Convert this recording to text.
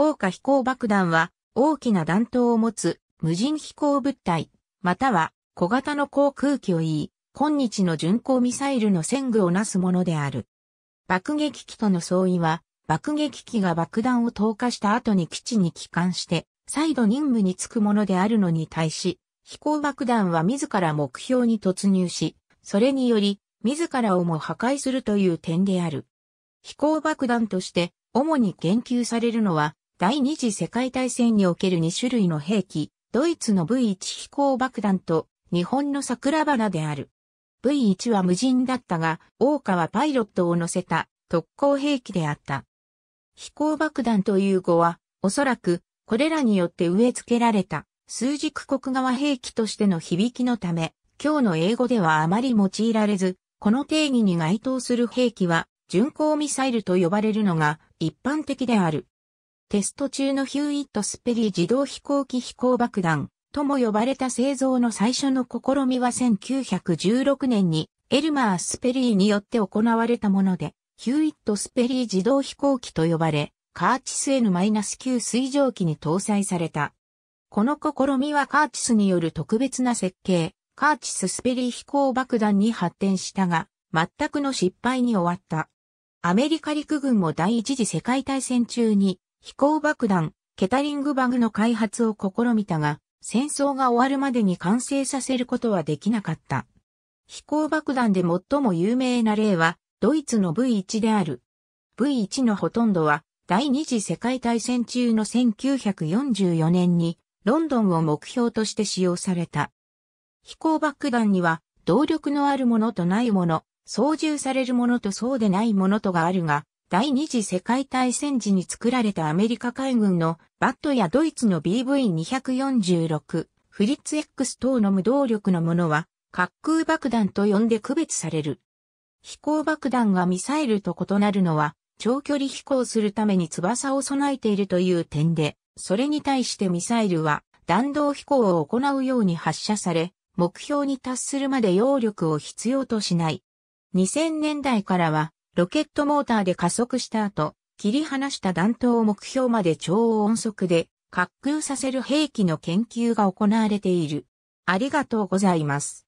砲火飛行爆弾は大きな弾頭を持つ無人飛行物体、または小型の航空機を言い、今日の巡航ミサイルの戦具をなすものである。爆撃機との相違は、爆撃機が爆弾を投下した後に基地に帰還して、再度任務に就くものであるのに対し、飛行爆弾は自ら目標に突入し、それにより、自らをも破壊するという点である。飛行爆弾として、主に言及されるのは、第二次世界大戦における2種類の兵器、ドイツの V1 飛行爆弾と日本の桜花である。V1 は無人だったが、大川はパイロットを乗せた特攻兵器であった。飛行爆弾という語は、おそらく、これらによって植え付けられた、数軸国側兵器としての響きのため、今日の英語ではあまり用いられず、この定義に該当する兵器は、巡航ミサイルと呼ばれるのが一般的である。テスト中のヒューイット・スペリー自動飛行機飛行爆弾とも呼ばれた製造の最初の試みは1916年にエルマー・スペリーによって行われたもので、ヒューイット・スペリー自動飛行機と呼ばれ、カーチス N-9 水蒸気に搭載された。この試みはカーチスによる特別な設計、カーチス・スペリー飛行爆弾に発展したが、全くの失敗に終わった。アメリカ陸軍も第一次世界大戦中に飛行爆弾、ケタリングバグの開発を試みたが、戦争が終わるまでに完成させることはできなかった。飛行爆弾で最も有名な例は、ドイツの V1 である。V1 のほとんどは、第二次世界大戦中の1944年に、ロンドンを目標として使用された。飛行爆弾には、動力のあるものとないもの、操縦されるものとそうでないものとがあるが、第二次世界大戦時に作られたアメリカ海軍のバットやドイツの BV246、フリッツ X 等の無動力のものは、滑空爆弾と呼んで区別される。飛行爆弾がミサイルと異なるのは、長距離飛行するために翼を備えているという点で、それに対してミサイルは弾道飛行を行うように発射され、目標に達するまで揚力を必要としない。2000年代からはロケットモーターで加速した後、切り離した弾頭を目標まで超音速で滑空させる兵器の研究が行われている。ありがとうございます。